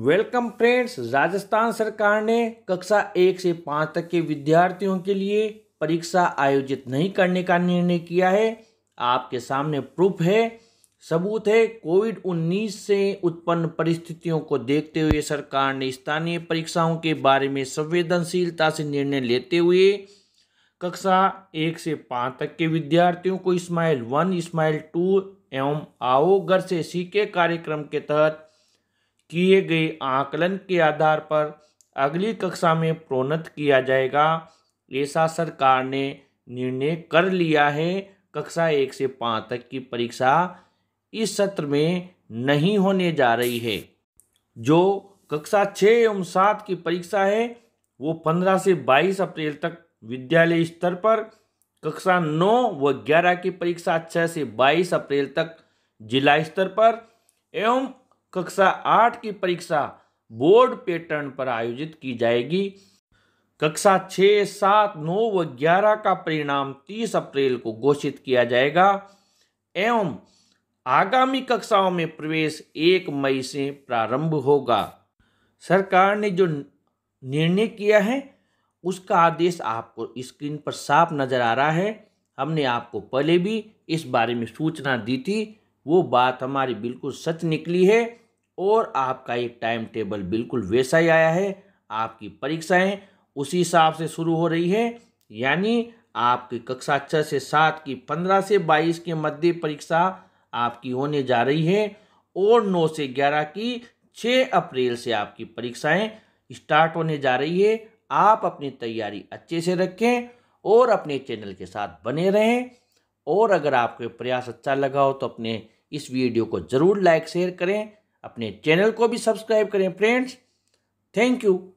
welcome friends Rajasthan सरकार ने कक्षा एक से पाँच तक के विद्यार्थियों के लिए परीक्षा आयोजित नहीं करने का निर्णय किया है आपके सामने प्रूफ है सबूत है कोविड 19 से उत्पन्न परिस्थितियों को देखते हुए सरकार ने स्थानीय परीक्षाओं के बारे में संवेदनशीलता से निर्णय लेते हुए कक्षा एक से पाँच तक के विद्यार्थियों को स्माइल वन स्माइल टू एवं आओ घर से सीखे कार्यक्रम के तहत किए गए आकलन के आधार पर अगली कक्षा में प्रोन्नत किया जाएगा ऐसा सरकार ने निर्णय कर लिया है कक्षा एक से पाँच तक की परीक्षा इस सत्र में नहीं होने जा रही है जो कक्षा छः एवं सात की परीक्षा है वो पंद्रह से बाईस अप्रैल तक विद्यालय स्तर पर कक्षा नौ व ग्यारह की परीक्षा छः से बाईस अप्रैल तक जिला स्तर पर एवं कक्षा आठ की परीक्षा बोर्ड पैटर्न पर आयोजित की जाएगी कक्षा छः सात नौ व ग्यारह का परिणाम तीस अप्रैल को घोषित किया जाएगा एवं आगामी कक्षाओं में प्रवेश एक मई से प्रारंभ होगा सरकार ने जो निर्णय किया है उसका आदेश आपको स्क्रीन पर साफ नज़र आ रहा है हमने आपको पहले भी इस बारे में सूचना दी थी वो बात हमारी बिल्कुल सच निकली है और आपका एक टाइम टेबल बिल्कुल वैसा ही आया है आपकी परीक्षाएं उसी हिसाब से शुरू हो रही है यानी आपकी कक्षा छः से सात की पंद्रह से बाईस के मध्य परीक्षा आपकी होने जा रही है और नौ से ग्यारह की छः अप्रैल से आपकी परीक्षाएं स्टार्ट होने जा रही है आप अपनी तैयारी अच्छे से रखें और अपने चैनल के साथ बने रहें और अगर आपको प्रयास अच्छा लगा हो तो अपने इस वीडियो को ज़रूर लाइक शेयर करें अपने चैनल को भी सब्सक्राइब करें फ्रेंड्स थैंक यू